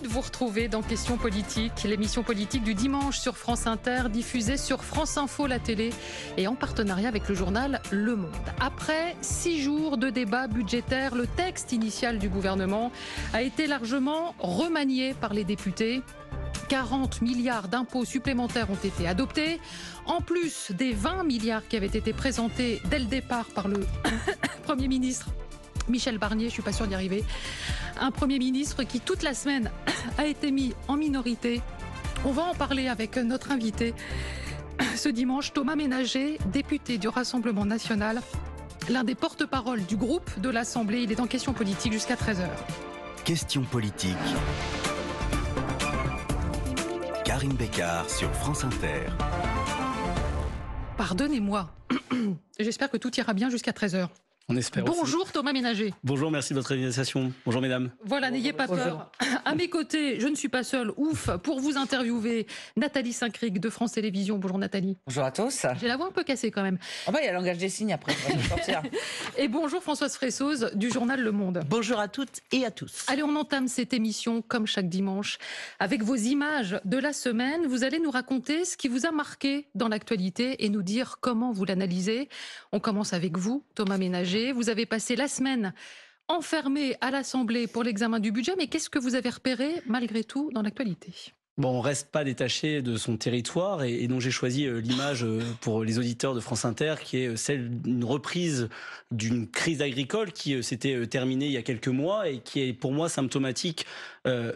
de vous retrouver dans Questions politiques, l'émission politique du dimanche sur France Inter, diffusée sur France Info, la télé, et en partenariat avec le journal Le Monde. Après six jours de débats budgétaires, le texte initial du gouvernement a été largement remanié par les députés. 40 milliards d'impôts supplémentaires ont été adoptés, en plus des 20 milliards qui avaient été présentés dès le départ par le Premier ministre Michel Barnier, je suis pas sûr d'y arriver. Un Premier ministre qui toute la semaine a été mis en minorité. On va en parler avec notre invité ce dimanche, Thomas Ménager, député du Rassemblement national, l'un des porte-parole du groupe de l'Assemblée. Il est en question politique jusqu'à 13h. Question politique. Karine Bécard sur France Inter. Pardonnez-moi. J'espère que tout ira bien jusqu'à 13h espère Bonjour Thomas Ménager. Bonjour, merci de votre invitation. Bonjour mesdames. Voilà, n'ayez pas peur. À mes côtés, je ne suis pas seule, ouf, pour vous interviewer, Nathalie Saint-Cric de France Télévisions. Bonjour Nathalie. Bonjour à tous. J'ai la voix un peu cassée quand même. Ah bah, il y a le langage des signes après, et bonjour Françoise Fressoz du journal Le Monde. Bonjour à toutes et à tous. Allez, on entame cette émission comme chaque dimanche avec vos images de la semaine. Vous allez nous raconter ce qui vous a marqué dans l'actualité et nous dire comment vous l'analysez. On commence avec vous, Thomas Ménager vous avez passé la semaine enfermé à l'Assemblée pour l'examen du budget, mais qu'est-ce que vous avez repéré malgré tout dans l'actualité Bon, on reste pas détaché de son territoire et, dont donc j'ai choisi euh, l'image euh, pour les auditeurs de France Inter qui est euh, celle d'une reprise d'une crise agricole qui s'était terminée il y a quelques mois et qui est pour moi symptomatique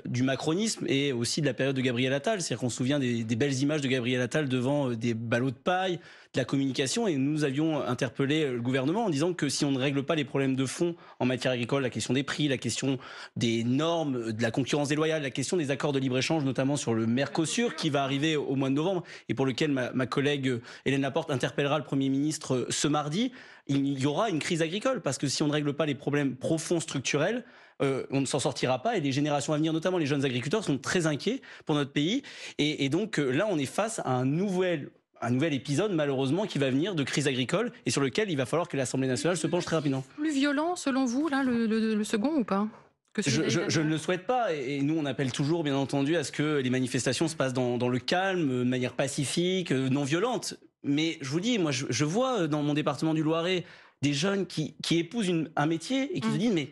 du macronisme et aussi de la période de Gabriel Attal. C'est-à-dire qu'on se souvient des, belles images de Gabriel Attal devant des ballots de paille, la communication. Et nous avions interpellé le gouvernement en disant que si on ne règle pas les problèmes de fond en matière agricole, la question des prix, la question des normes, de la concurrence déloyale, la question des accords de libre-échange, notamment sur le Mercosur, qui va arriver au mois de novembre et pour lequel ma, collègue Hélène Laporte interpellera le Premier ministre euh, ce mardi, il y aura une crise agricole. Parce que si on ne règle pas les problèmes profonds, structurels, euh, on ne s'en sortira pas et les générations à venir, notamment les jeunes agriculteurs, sont très inquiets pour notre pays. Et, donc euh, là, on est face à un nouvel un nouvel épisode, malheureusement, qui va venir de crise agricole et sur lequel il va falloir que l'Assemblée nationale se penche très rapidement. Plus violent, selon vous, le, second ou pas je, ne le souhaite pas. Et nous, on appelle toujours, bien entendu, à ce que les manifestations se passent dans, le calme, euh, de manière pacifique, euh, non violente. Mais je vous dis, moi, je, vois euh, dans mon département du Loiret des jeunes qui, épousent un métier et qui mm. se disent, mais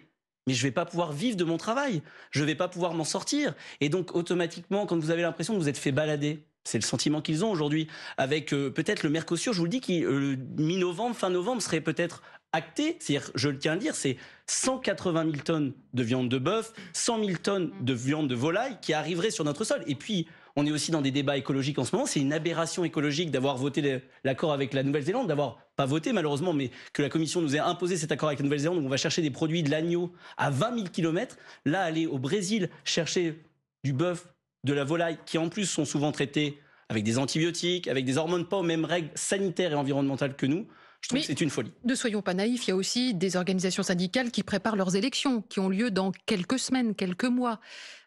je ne vais pas pouvoir vivre de mon travail, je ne vais pas pouvoir m'en sortir. Et donc automatiquement, quand vous avez l'impression que vous êtes fait balader, c'est le sentiment qu'ils ont aujourd'hui, avec euh, peut-être le Mercosur, je vous le dis, qui euh, mi-novembre, fin novembre serait peut-être acté, c'est-à-dire, je le tiens à dire, c'est 180 000 tonnes de viande de bœuf, 100 000 tonnes de viande de volaille qui arriveraient sur notre sol. Et puis, on est aussi dans des débats écologiques en ce moment. C'est une aberration écologique d'avoir voté l'accord avec la Nouvelle-Zélande, d'avoir pas voté malheureusement, mais que la Commission nous ait imposé cet accord avec la Nouvelle-Zélande où on va chercher des produits de l'agneau à 20 000 km. Là, aller au Brésil chercher du bœuf, de la volaille, qui en plus sont souvent traitées avec des antibiotiques, avec des hormones pas aux mêmes règles sanitaires et environnementales que nous, je trouve que c'est une folie. Ne soyons pas naïfs, il y a aussi des organisations syndicales qui préparent leurs élections, qui ont lieu dans quelques semaines, quelques mois.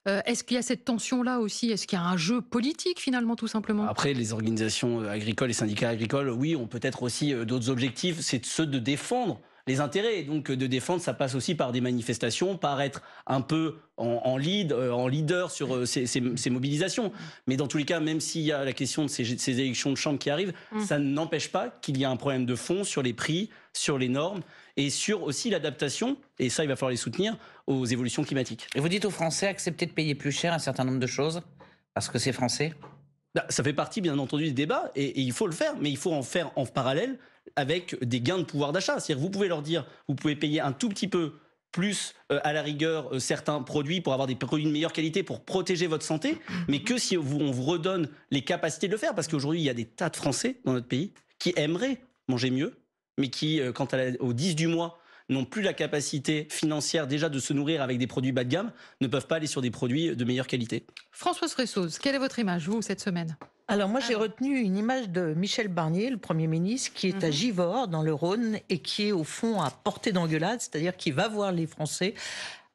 Euh, est-ce qu'il y a cette tension-là aussi Est-ce qu'il y a un jeu politique finalement, tout simplement Après, les organisations agricoles et syndicats agricoles, oui, ont peut-être aussi euh, d'autres objectifs, c'est ceux de défendre les intérêts. Donc de défendre, ça passe aussi par des manifestations, par être un peu en, lead, euh, en leader sur euh, ces, mobilisations. Mais dans tous les cas, même s'il y a la question de ces, élections de chambre qui arrivent, mm. ça n'empêche pas qu'il y a un problème de fond sur les prix, sur les normes et sur aussi l'adaptation, et ça il va falloir les soutenir, aux évolutions climatiques. Et vous dites aux Français accepter de payer plus cher un certain nombre de choses parce que c'est français bah, ça fait partie, bien entendu, du débat, et, il faut le faire, mais il faut en faire en parallèle avec des gains de pouvoir d'achat. C'est-à-dire, vous pouvez leur dire, vous pouvez payer un tout petit peu plus euh, à la rigueur euh, certains produits pour avoir des produits de meilleure qualité pour protéger votre santé, mais que si on vous redonne les capacités de le faire, parce qu'aujourd'hui il y a des tas de Français dans notre pays qui aimeraient manger mieux, mais qui, euh, quant quand à au 10 du mois, n'ont plus la capacité financière déjà de se nourrir avec des produits bas de gamme, ne peuvent pas aller sur des produits de meilleure qualité. Françoise Ressouz, quelle est votre image, vous, cette semaine alors moi j'ai retenu une image de Michel Barnier, le Premier ministre, qui est à mhm. Givors, dans le Rhône, et qui est au fond à portée d'engueulade, c'est-à-dire qui va voir les Français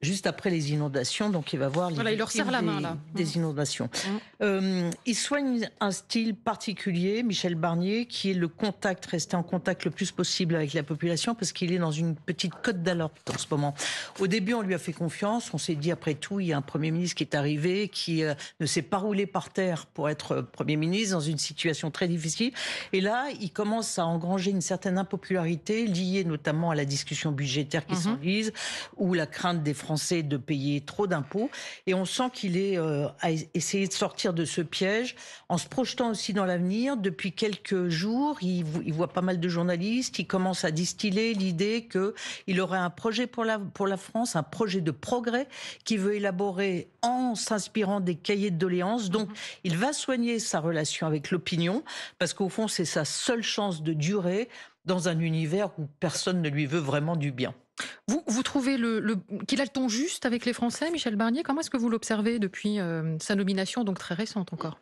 juste après les inondations, donc il va voir les voilà, il leur serre la main, là. des, mmh. inondations. Mmh. Euh, il soigne un style particulier, Michel Barnier, qui est le contact, rester en contact le plus possible avec la population, parce qu'il est dans une petite côte d'alerte en ce moment. Au début, on lui a fait confiance, on s'est dit, après tout, il y a un Premier ministre qui est arrivé, qui euh, ne s'est pas roulé par terre pour être euh, Premier ministre, dans une situation très difficile. Et là, il commence à engranger une certaine impopularité, liée notamment à la discussion budgétaire qui mmh. s'enlise, ou la crainte des Français de payer trop d'impôts. Et on sent qu'il est euh, essayé à essayer de sortir de ce piège en se projetant aussi dans l'avenir. Depuis quelques jours, il, voit pas mal de journalistes. Il commence à distiller l'idée qu'il aurait un projet pour la, pour la France, un projet de progrès qu'il veut élaborer en s'inspirant des cahiers de doléances. Donc, mm-hmm. il va soigner sa relation avec l'opinion parce qu'au fond, c'est sa seule chance de durer dans un univers où personne ne lui veut vraiment du bien. Vous, trouvez le, qu'il a le ton juste avec les Français, Michel Barnier Comment est-ce que vous l'observez depuis euh, sa nomination, donc très récente encore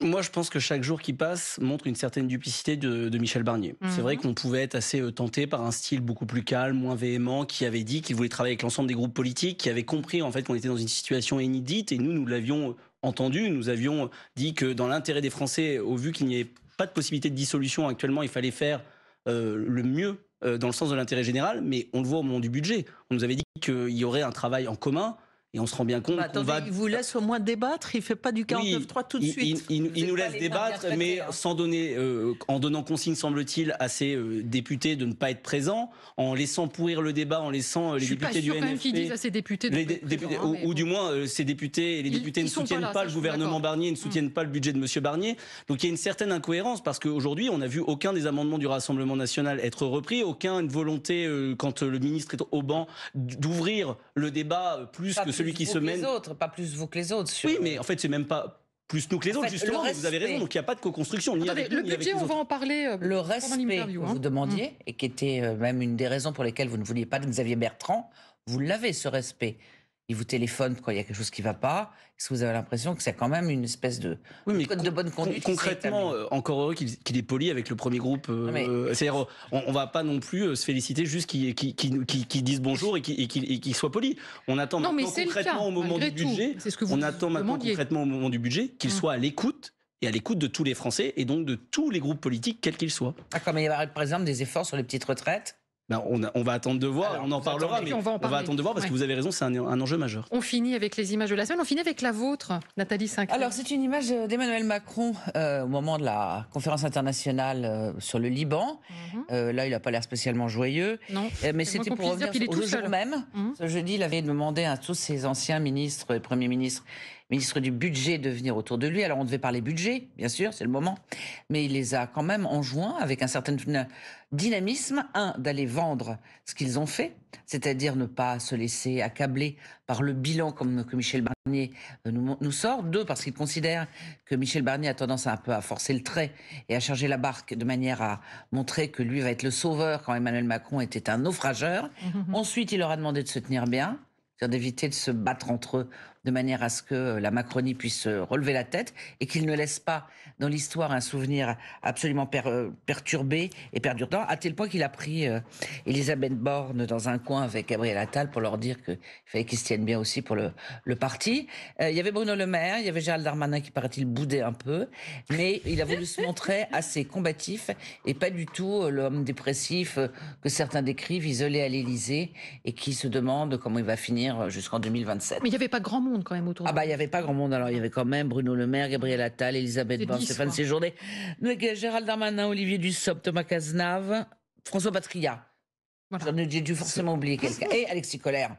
moi, je pense que chaque jour qui passe montre une certaine duplicité de, Michel Barnier. C'est vrai mhm. qu'on pouvait être assez euh, tenté par un style beaucoup plus calme, moins véhément, qui avait dit qu'il voulait travailler avec l'ensemble des groupes politiques, qui avait compris en fait qu'on était dans une situation inédite. Et nous, nous l'avions euh, entendu, nous avions dit que dans l'intérêt des Français, au vu qu'il n'y avait pas de possibilité de dissolution actuellement, il fallait faire le mieux euh, dans le sens de l'intérêt général, mais on le voit au moment du budget. On nous avait dit qu'il y aurait un travail en commun et on se rend bien compte bah, Il vous laisse au moins débattre, il ne fait pas du 49-3 tout de suite. Il, il, nous laisse débattre, mais hein. sans donner, euh, en donnant consigne, semble-t-il, à ses euh, députés de ne pas être présents, en laissant pourrir le débat, en laissant euh, les députés du NFP... Je disent à ces députés... De les députés hein, ou, du moins, ces députés et les députés ne soutiennent pas, le gouvernement Barnier, ne soutiennent hum. pas le budget de M. Barnier. Donc il y a une certaine incohérence, parce qu'aujourd'hui, on n'a vu aucun des amendements du Rassemblement national être repris, aucune volonté, quand le ministre est au banc, d'ouvrir le débat plus que ce qui se mène. pas plus vous que les autres. Oui, mais en fait, c'est même pas plus nous que les autres, justement. Vous avez raison, donc il n'y a pas de co-construction. le budget, on va en parler. Euh, le respect hein. que vous demandiez, mm. et qui était euh, même une des raisons pour lesquelles vous ne vouliez pas de Xavier Bertrand, vous l'avez, ce respect. Il vous téléphone quand il y a quelque chose qui ne va pas Est-ce que vous avez l'impression que c'est quand même une espèce de oui, de bonne conduite Concrètement, euh, encore heureux qu'il est poli avec le premier groupe. Euh, euh, c'est-à-dire, on, ne va pas non plus se féliciter juste qu'ils dise disent bonjour et qu'ils soit poli. On attend maintenant concrètement au moment du budget. Ce que on attend maintenant au moment du budget qu'il hum. soit à l'écoute et à l'écoute de tous les Français et donc de tous les groupes politiques, quels qu'ils soient. Ah, mais il y a par exemple des efforts sur les petites retraites ben, on, va attendre de voir, on en parlera, mais on va, attendre de voir parce que vous avez raison, c'est un, enjeu majeur. On finit avec les images de la semaine, on finit avec la vôtre, Nathalie 5. Alors c'est une image euh, d'Emmanuel Macron euh, au moment de la conférence internationale euh, sur le Liban. Mhm. là, il n'a pas l'air spécialement joyeux. Non. mais c'était pour revenir au jour même. seul même. Mhm. Ce jeudi, il avait demandé à tous ses anciens ministres et premiers ministres ministre du Budget de venir autour de lui. Alors on devait parler budget, bien sûr, c'est le moment, mais il les a quand même enjoints avec un certain dynamisme, un, d'aller vendre ce qu'ils ont fait, c'est-à-dire ne pas se laisser accabler par le bilan comme que Michel Barnier euh, nous, sort, deux, parce qu'il considère que Michel Barnier a tendance un peu à forcer le trait et à charger la barque de manière à montrer que lui va être le sauveur quand Emmanuel Macron était un naufrageur. Ensuite, il leur a demandé de se tenir bien, cest d'éviter de se battre entre eux de manière à ce que euh, la Macronie puisse euh, relever la tête et qu'il ne laisse pas dans l'histoire un souvenir absolument euh, perturbé et perdurant, à tel point qu'il a pris Elisabeth Borne dans un coin avec Gabriel Attal pour leur dire qu'il fallait qu'ils se tiennent bien aussi pour le, le parti. il y avait Bruno Le Maire, il y avait Gérald Darmanin qui paraît-il boudait un peu, mais il a voulu se montrer assez combatif et pas du tout l'homme dépressif que certains décrivent isolé à l'Élysée et qui se demande comment il va finir jusqu'en 2027. Mais il n'y avait pas grand monde quand même autour. Ah bah il n'y avait pas grand monde alors, il y avait ah. quand même Bruno Le Maire, Gabriel Attal, Elisabeth Borne, Stéphane Séjourné, Gérald Darmanin, Olivier Dussopt, Thomas Cazenave, François Patria. J'ai dû forcément oublier quelqu'un. Et Alexis Colère.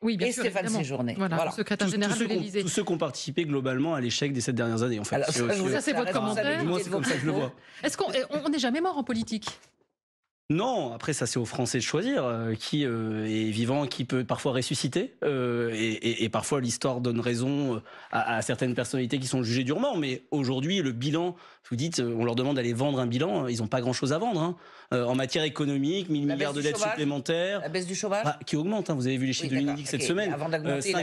Oui, bien et Stéphane Séjourné. Voilà, secrétaire général tous, de l'Élysée. Tous ceux qui ont participé globalement à l'échec des sept dernières années, en fait. Alors, ah, ça, c'est votre commentaire. Moi, c'est comme ça que je le vois. Est-ce qu'on n'est jamais mort en politique non, après ça c'est aux Français de choisir euh, qui euh, est vivant, qui peut parfois ressusciter, euh, et, parfois l'histoire donne raison à, certaines personnalités qui sont jugées durement. Mais aujourd'hui, le bilan, vous dites, on leur demande d'aller vendre un bilan, ils n'ont pas grand-chose à vendre hein. en matière économique, 1000 milliards de dettes supplémentaires, la baisse du chômage bah, qui augmente. Hein. vous avez vu les chiffres de l'Unédic cette semaine, Avant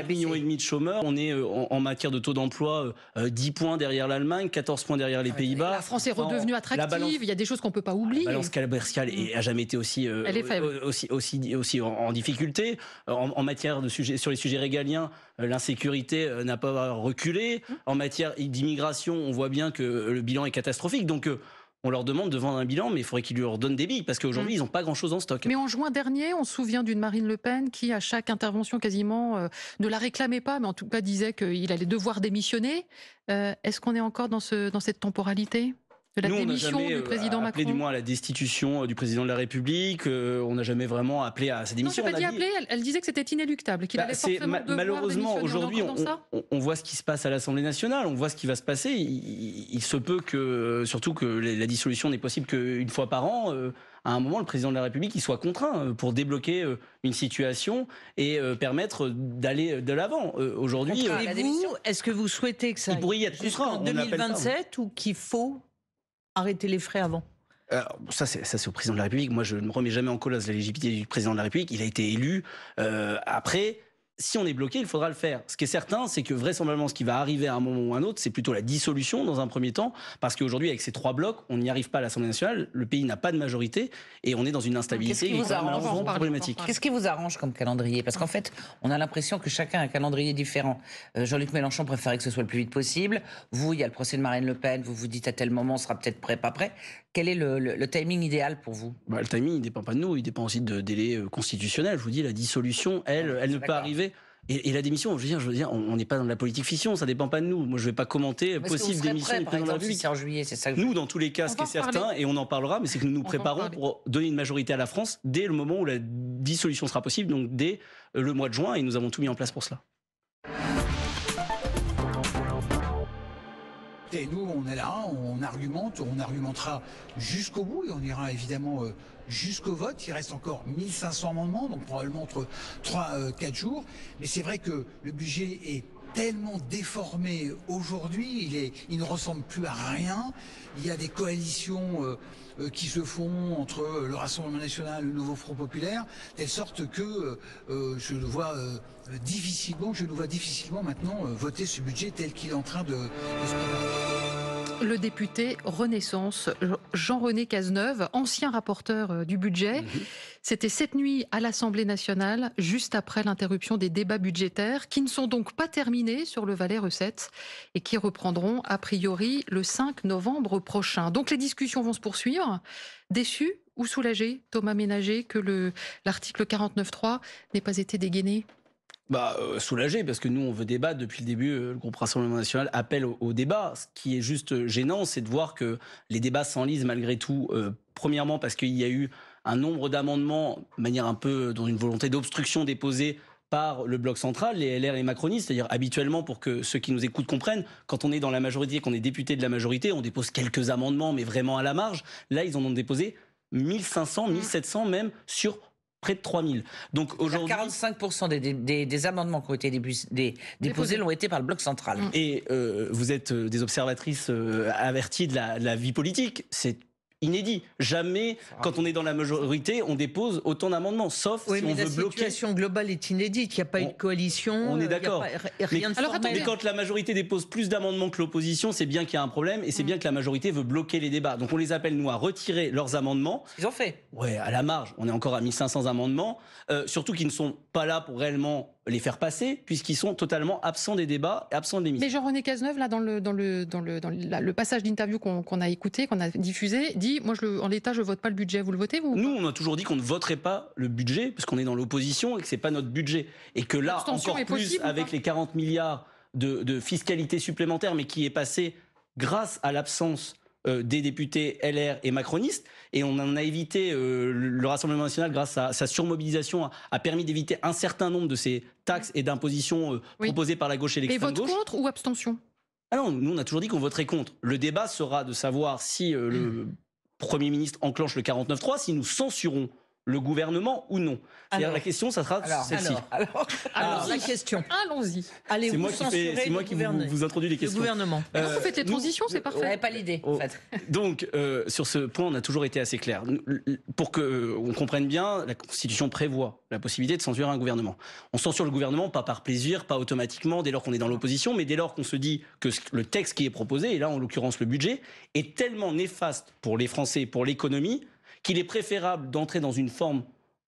millions et demi de chômeurs, on est en, matière de taux d'emploi 10 points derrière l'Allemagne, 14 points derrière les ah Pays-Bas. La France est redevenue attractive, il y a des choses qu'on peut pas ah, oublier. La balance commerciale mm elle a jamais été aussi euh, aussi, aussi aussi en, difficulté euh, en, matière de sujets sur les sujets régaliens. Euh, l'insécurité n'a pas reculé. Mmh. En matière d'immigration, on voit bien que le bilan est catastrophique. Donc on leur demande de vendre un bilan, mais il faudrait qu'ils lui redonnent des billes, parce qu'aujourd'hui, mmh. ils n'ont pas grand-chose en stock. Mais en juin dernier, on se souvient d'une Marine Le Pen qui, à chaque intervention quasiment, ne la réclamait pas, mais en tout cas disait qu'il allait devoir démissionner. Est-ce qu'on est encore dans, ce, dans cette temporalité de la démission jamais, du euh, président appelé, du moins à la destitution euh, du président de la République. Euh, on n'a jamais vraiment appelé à sa démission. Non, pas dit appelé. Elle, disait que c'était inéluctable, qu'il bah, Malheureusement, aujourd'hui, on, voit ce qui se passe à l'Assemblée nationale, on voit ce qui va se passer. Il, se peut que, surtout que la dissolution n'est possible qu'une fois par an. à un moment, le président de la République il soit contraint pour débloquer une situation et permettre d'aller de l'avant. Aujourd'hui, est-ce que vous souhaitez que ça il pourrait en 2027 ou qu'il faut arrêter les frais avant euh, ça, c'est au président de la République. Moi, je ne remets jamais en cause la légitimité du président de la République. Il a été élu euh, après si on est bloqué, il faudra le faire. Ce qui est certain, c'est que vraisemblablement, ce qui va arriver à un moment ou un autre, c'est plutôt la dissolution dans un premier temps, parce qu'aujourd'hui, avec ces trois blocs, on n'y arrive pas à l'Assemblée nationale, le pays n'a pas de majorité, et on est dans une instabilité qui est problématique. Qu'est-ce qui vous arrange comme calendrier Parce qu'en fait, on a l'impression que chacun a un calendrier différent. Euh, Jean-Luc Mélenchon préférait que ce soit le plus vite possible. Vous, il y a le procès de Marine Le Pen, vous vous dites à tel moment, on sera peut-être prêt, pas prêt. Quel est le, timing idéal pour vous bah, Le timing, il dépend pas de nous, il dépend aussi de délais euh, constitutionnels. Je vous dis, la dissolution, elle, ah, elle ne peut arriver. Et, la démission, je veux dire, on n'est pas dans la politique fiction, ça dépend pas de nous. Moi, je ne vais pas commenter possible démission du président de juillet, c'est ça. nous, dans tous les cas, ce qui est certain, et on en parlera, mais c'est que nous nous préparons pour donner une majorité à la France dès le moment où la dissolution sera possible, donc dès le mois de juin, et nous avons tout mis en place pour cela. Et nous, on est là, on argumente, on argumentera jusqu'au bout et on ira évidemment euh, jusqu'au vote. Il reste encore 1500 amendements, donc probablement entre 3-4 euh, jours. Mais c'est vrai que le budget est tellement déformé aujourd'hui, il, ne ressemble plus à rien. Il y a des coalitions euh, euh, qui se font entre le Rassemblement national et le Nouveau Front populaire, telle sorte que euh, je le vois difficilement, je le vois difficilement maintenant voter ce budget tel qu'il est en train de, se le député Renaissance, Jean-René Cazeneuve, ancien rapporteur euh, du budget. Mhm. C'était cette nuit à l'Assemblée nationale, juste après l'interruption des débats budgétaires, qui ne sont donc pas terminés sur le Valet Recette et qui reprendront a priori le 5 novembre prochain. Donc les discussions vont se poursuivre. Déçu ou soulagé, Thomas Ménager, que l'article 49.3 n'ait pas été dégainé bah, euh, soulagé, parce que nous, on veut débattre. Depuis le début, euh, le groupe Rassemblement National appelle au, débat. Ce qui est juste euh, gênant, c'est de voir que les débats s'enlisent malgré tout. premièrement, parce qu'il y a eu un nombre d'amendements, manière un peu dans une volonté d'obstruction déposée par le bloc central, les LR et les macronistes. C'est-à-dire, habituellement, pour que ceux qui nous écoutent comprennent, quand on est dans la majorité, qu'on est député de la majorité, on dépose quelques amendements, mais vraiment à la marge. Là, ils en ont déposé 1500, 1700 même sur près de 3000. Donc aujourd'hui. 45% des, amendements qui ont été déposés l'ont été par le Bloc central. Et euh, vous êtes euh, des observatrices euh, averties de la, vie politique inédit. Jamais, quand on est dans la majorité, on dépose autant d'amendements, sauf si on veut bloquer. La situation globale est inédite. Il n'y a pas eu de coalition. On est euh, d'accord. mais, alors, mais quand la majorité dépose plus d'amendements que l'opposition, c'est bien qu'il y a un problème et c'est mm. bien que la majorité veut bloquer les débats. Donc on les appelle nous à retirer leurs amendements. Ils ont fait. Ouais, à la marge. On est encore à 1500 amendements, euh, surtout qu'ils ne sont pas là pour réellement les faire passer, puisqu'ils sont totalement absents des débats, absents des l'émission. Mais Jean-René Cazeneuve, là, dans le, dans le, dans le, le passage d'interview qu'on a écouté, qu'on a diffusé, dit Moi, je en l'État, je ne vote pas le budget. Vous le votez, vous Nous, on a toujours dit qu'on ne voterait pas le budget, puisqu'on est dans l'opposition et que ce n'est pas notre budget. Et que là, encore plus, avec les 40 milliards de, fiscalité supplémentaire, mais qui est passé grâce à l'absence euh, des députés LR et macronistes, et on en a évité, euh, le Rassemblement national, grâce à sa surmobilisation, a, permis d'éviter un certain nombre de ces taxes et d'impositions euh, proposées par la gauche et l'extrême gauche. Et vote contre ou abstention ah nous on a toujours dit qu'on voterait contre. Le débat sera de savoir si le mmh. Premier ministre enclenche le 49-3, si nous censurons le gouvernement ou non cest la question, ça sera celle-ci. Alors, alors, la question. Allons-y. Allez, c'est moi qui vous, introduis les questions. Le gouvernement. Euh, vous faites les transitions, c'est parfait. Vous pas l'idée. En fait. Donc euh, sur ce point, on a toujours été assez clair. Pour que euh, on comprenne bien, la Constitution prévoit la possibilité de censurer un gouvernement. On censure le gouvernement pas par plaisir, pas automatiquement, dès lors qu'on est dans l'opposition, mais dès lors qu'on se dit que le texte qui est proposé, et là en l'occurrence le budget, est tellement néfaste pour les Français, pour l'économie qu'il est préférable d'entrer dans une forme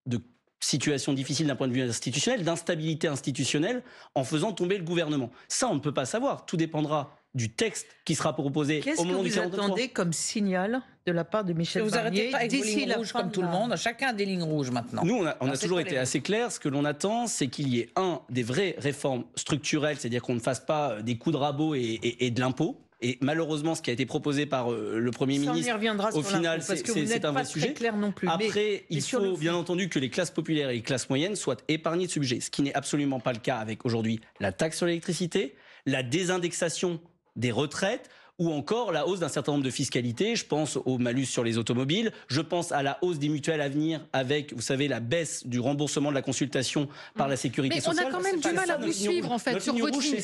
de situation difficile d'un point de vue institutionnel, d'instabilité institutionnelle, en faisant tomber le gouvernement. Ça, on ne peut pas savoir. Tout dépendra du texte qui sera proposé Qu'est-ce que vous attendez comme signal de la part de Michel Barnier vous arrêtez pas avec vos comme tout le monde. Chacun a des lignes rouges maintenant. Nous, on a, toujours été assez clair. Ce que l'on attend, c'est qu'il y ait un des vraies réformes structurelles, c'est-à-dire qu'on ne fasse pas des coups de rabot et de l'impôt. Et malheureusement, ce qui a été proposé par euh, le Premier ministre, au final, c'est un vrai sujet. non plus. Après, il faut bien entendu que les classes populaires et les classes moyennes soient épargnées de ce ce qui n'est absolument pas le cas avec aujourd'hui la taxe sur l'électricité, la désindexation des retraites, ou encore la hausse d'un certain nombre de fiscalités. Je pense au malus sur les automobiles, je pense à la hausse des mutuelles à venir avec, vous savez, la baisse du remboursement de la consultation par la sécurité sociale. Mais On a quand même du mal à vous suivre en fait sur votre ligne.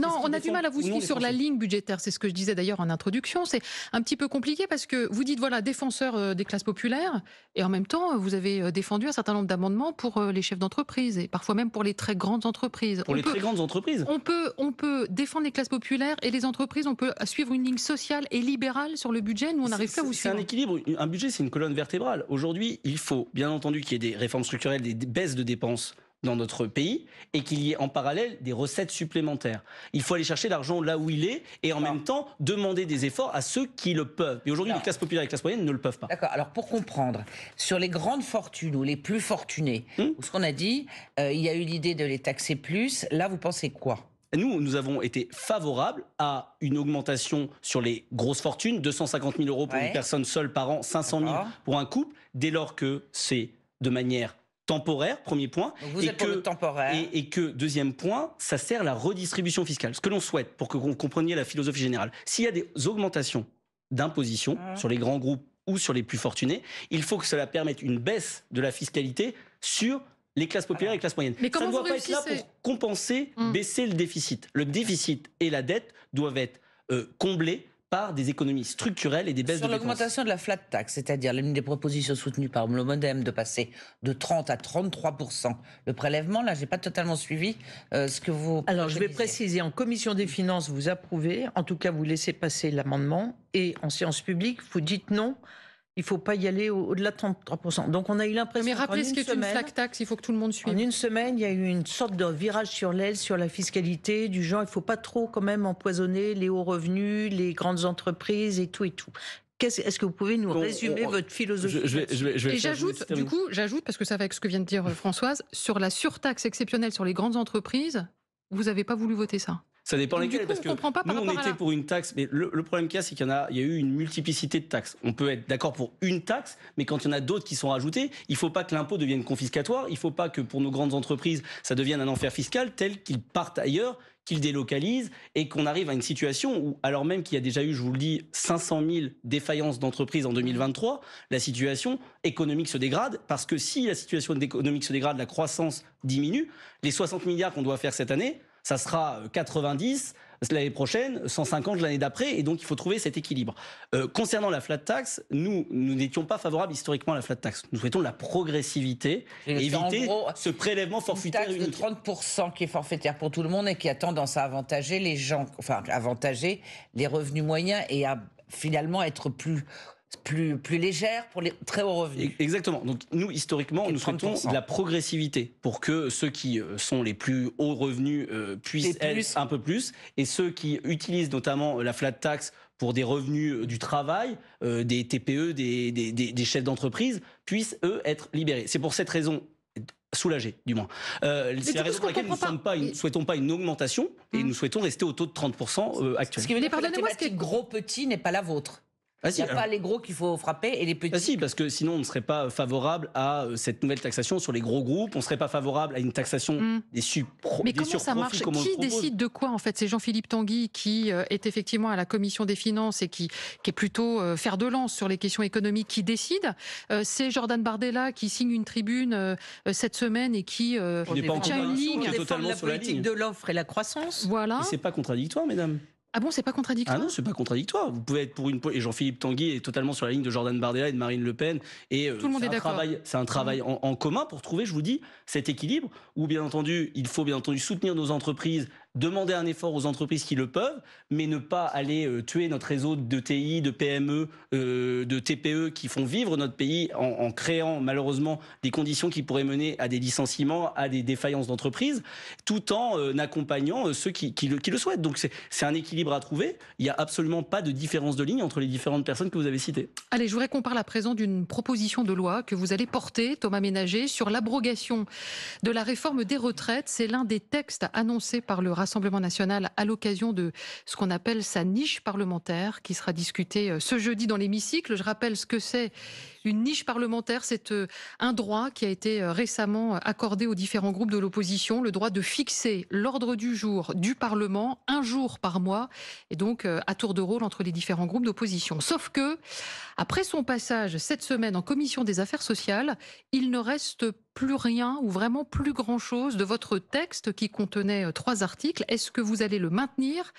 Non, on a du mal à vous suivre sur la ligne budgétaire. C'est ce que je disais d'ailleurs en introduction. C'est un petit peu compliqué parce que vous dites voilà défenseur euh, des classes populaires et en même temps vous avez euh, défendu un certain nombre d'amendements pour euh, les chefs d'entreprise et parfois même pour les très grandes entreprises. Pour les très grandes entreprises. On peut on peut défendre les classes populaires et les entreprises. On peut suivre une une ligne sociale et libérale sur le budget Nous, on n'arrive pas à vous C'est un équilibre. Un budget, c'est une colonne vertébrale. Aujourd'hui, il faut, bien entendu, qu'il y ait des réformes structurelles, des baisses de dépenses dans notre pays et qu'il y ait en parallèle des recettes supplémentaires. Il faut aller chercher l'argent là où il est et en même temps demander des efforts à ceux qui le peuvent. Et aujourd'hui, les classes populaires et les classes moyennes ne le peuvent pas. D'accord. Alors pour comprendre, sur les grandes fortunes ou les plus fortunés, hum. ce qu'on a dit, euh, il y a eu l'idée de les taxer plus. Là, vous pensez quoi nous, nous avons été favorables à une augmentation sur les grosses fortunes, 250 000 euros pour une personne seule par an, 500 000 pour un couple, dès lors que c'est de manière temporaire, premier point. Vous et que, temporaire. Et, que, deuxième point, ça sert la redistribution fiscale. Ce que l'on souhaite, pour que vous compreniez la philosophie générale, s'il y a des augmentations d'imposition mmh. sur les grands groupes ou sur les plus fortunés, il faut que cela permette une baisse de la fiscalité sur les classes populaires et les classes moyennes. Mais ça ne doit pas être là pour compenser, mmh. baisser le déficit. Le déficit et la dette doivent être euh, comblés par des économies structurelles et des baisses de de Sur l'augmentation de la flat tax, c'est-à-dire l'une des propositions soutenues par le Modem de passer de 30 à 33 le prélèvement, là, j'ai pas totalement suivi euh, ce que vous. Alors, je vais préciser. En commission des finances, vous approuvez, en tout cas, vous laissez passer l'amendement, et en séance publique, vous dites non il ne faut pas y aller au-delà de 33%. Donc on a eu l'impression. Mais rappelez ce qu'est une flat tax, il faut que tout le monde suive. En une semaine, il y a eu une sorte de virage sur l'aile sur la fiscalité, du genre il ne faut pas trop quand même empoisonner les hauts revenus, les grandes entreprises et tout et tout. Est-ce que vous pouvez nous résumer votre philosophie Et j'ajoute, du coup, j'ajoute, parce que ça va avec ce que vient de dire euh, Françoise, sur la surtaxe exceptionnelle sur les grandes entreprises, vous n'avez pas voulu voter ça ça dépend parce que nous, on était pour une taxe, mais le, problème qu'il y a, c'est qu'il y, a, y a eu une multiplicité de taxes. On peut être d'accord pour une taxe, mais quand il y en a d'autres qui sont rajoutées, il ne faut pas que l'impôt devienne confiscatoire, il ne faut pas que pour nos grandes entreprises, ça devienne un enfer fiscal tel qu'ils partent ailleurs, qu'ils délocalisent, et qu'on arrive à une situation où, alors même qu'il y a déjà eu, je vous le dis, 500 000 défaillances d'entreprises en 2023, la situation économique se dégrade, parce que si la situation économique se dégrade, la croissance diminue, les 60 milliards qu'on doit faire cette année, ça sera 90 euh, l'année prochaine, 150 l'année d'après, et donc il faut trouver cet équilibre. Euh, concernant la flat tax, nous, nous n'étions pas favorables historiquement à la flat tax. Nous souhaitons la progressivité, et éviter gros, ce prélèvement forfaitaire de 30% qui est forfaitaire pour tout le monde et qui a tendance à avantager les gens, enfin avantager les revenus moyens et à finalement être plus plus, plus légère pour les très hauts revenus. Exactement. Donc nous, historiquement, nous souhaitons de la progressivité pour que ceux qui euh, sont les plus hauts revenus euh, puissent être un peu plus et ceux qui utilisent notamment euh, la flat tax pour des revenus du travail, des TPE, des, chefs d'entreprise, puissent, eux, être libérés. C'est pour cette raison soulagés, du moins. c'est la raison pour laquelle nous ne souhaitons pas une augmentation et hmm. nous souhaitons rester au taux de 30% actuellement actuel. Ce pardonnez-moi, ce qui est gros petit n'est pas la vôtre. Il n'y a pas hein. les gros qu'il faut frapper et les petits. Ah, si, parce que sinon on ne serait pas favorable à euh, cette nouvelle taxation sur les gros groupes, on ne serait pas favorable à une taxation hmm. des, supro... Mais comment ça marche Qui décide de quoi en fait C'est Jean-Philippe Tanguy qui euh, est effectivement à la commission des finances et qui, qui est plutôt euh, fer de lance sur les questions économiques qui décide. c'est Jordan Bardella qui signe une tribune cette semaine et qui tient une ligne. Qui la politique de l'offre et la croissance. Voilà. Et c'est pas contradictoire, mesdames. Ah bon, c'est pas contradictoire Ah non, c'est pas contradictoire. Vous pouvez être pour une et Jean-Philippe Tanguy est totalement sur la ligne de Jordan Bardella et de Marine Le Pen et euh, tout le monde est, d'accord. C'est un travail mmh. en, en, commun pour trouver, je vous dis, cet équilibre où bien entendu il faut bien entendu soutenir nos entreprises demander un effort aux entreprises qui le peuvent, mais ne pas aller euh, tuer notre réseau de TI, de PME, euh, de TPE qui font vivre notre pays en, créant malheureusement des conditions qui pourraient mener à des licenciements, à des défaillances d'entreprises, tout en euh, accompagnant ceux qui, le, qui, le, souhaitent. Donc c'est un équilibre à trouver. Il n'y a absolument pas de différence de ligne entre les différentes personnes que vous avez citées. Allez, je voudrais qu'on parle à présent d'une proposition de loi que vous allez porter, Thomas Ménager, sur l'abrogation de la réforme des retraites. C'est l'un des textes annoncés par le Rassemblement national à l'occasion de ce qu'on appelle sa niche parlementaire qui sera discutée euh, ce jeudi dans l'hémicycle. Je rappelle ce que c'est une niche parlementaire. C'est euh, un droit qui a été euh, récemment accordé aux différents groupes de l'opposition, le droit de fixer l'ordre du jour du Parlement un jour par mois et donc à tour de rôle entre les différents groupes d'opposition. Sauf que, après son passage cette semaine en commission des affaires sociales, il ne reste pas plus rien ou vraiment plus grand-chose de votre texte qui contenait euh, trois articles. Est-ce que vous allez le maintenir,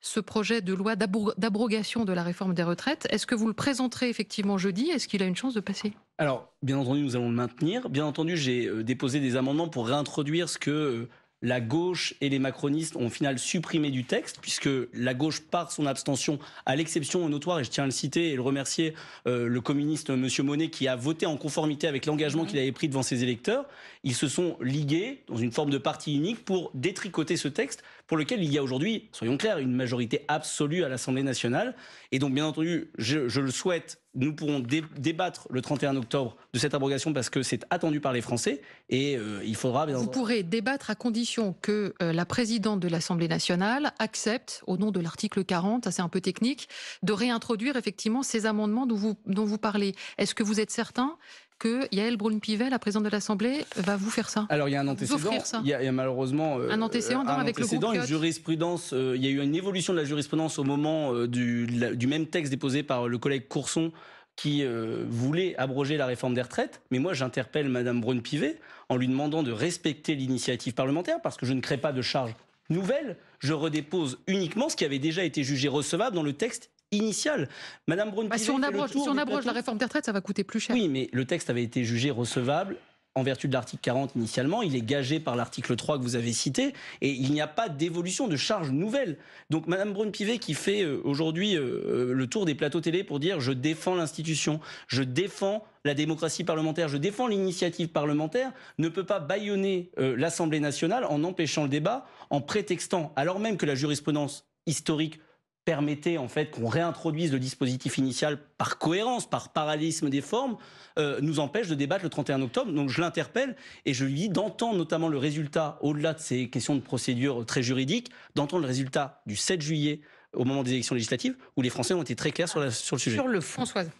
ce projet de loi d'abrogation de la réforme des retraites Est-ce que vous le présenterez effectivement jeudi Est-ce qu'il a une chance de passer Alors, bien entendu, nous allons le maintenir. Bien entendu, j'ai euh, déposé des amendements pour réintroduire ce que euh, la gauche et les macronistes ont finalement supprimé du texte, puisque la gauche, par son abstention, à l'exception notoire, et je tiens à le citer et le remercier, euh, le communiste euh, M. Monet, qui a voté en conformité avec l'engagement qu'il avait pris devant ses électeurs, ils se sont ligués dans une forme de parti unique pour détricoter ce texte pour lequel il y a aujourd'hui, soyons clairs, une majorité absolue à l'Assemblée nationale. Et donc, bien entendu, je, le souhaite, nous pourrons débattre le 31 octobre de cette abrogation parce que c'est attendu par les Français et euh, il faudra bien Vous pourrez débattre à condition que euh, la présidente de l'Assemblée nationale accepte, au nom de l'article 40, c'est un peu technique, de réintroduire effectivement ces amendements dont vous, dont vous parlez. Est-ce que vous êtes certain que Yael brune pivet la présidente de l'Assemblée, va vous faire ça Alors il y a un antécédent. Il y, a, il y a malheureusement euh, un antécédent, avec le une jurisprudence. Euh, il y a eu une évolution de la jurisprudence au moment euh, du, même texte déposé par le collègue Courson qui voulait abroger la réforme des retraites. Mais moi, j'interpelle Madame brune pivet en lui demandant de respecter l'initiative parlementaire parce que je ne crée pas de charge nouvelle. Je redépose uniquement ce qui avait déjà été jugé recevable dans le texte initial. Madame Brune-Pivet... Bah, si on abroge, la réforme des retraites, ça va coûter plus cher. Oui, mais le texte avait été jugé recevable en vertu de l'article 40 initialement, il est gagé par l'article 3 que vous avez cité, et il n'y a pas d'évolution de charges nouvelle. Donc Madame brune pivet qui fait euh, aujourd'hui euh, euh, le tour des plateaux télé pour dire je défends l'institution, je défends la démocratie parlementaire, je défends l'initiative parlementaire, ne peut pas bâillonner l'Assemblée nationale en empêchant le débat, en prétextant, alors même que la jurisprudence historique permettait en fait qu'on réintroduise le dispositif initial par cohérence, par parallélisme des formes, euh, nous empêche de débattre le 31 octobre. Donc je l'interpelle et je lui dis d'entendre notamment le résultat, au-delà de ces questions de procédure euh, très juridiques, d'entendre le résultat du 7 juillet au moment des élections législatives, où les Français ont été très clairs sur, sur le sujet. Sur le Françoise.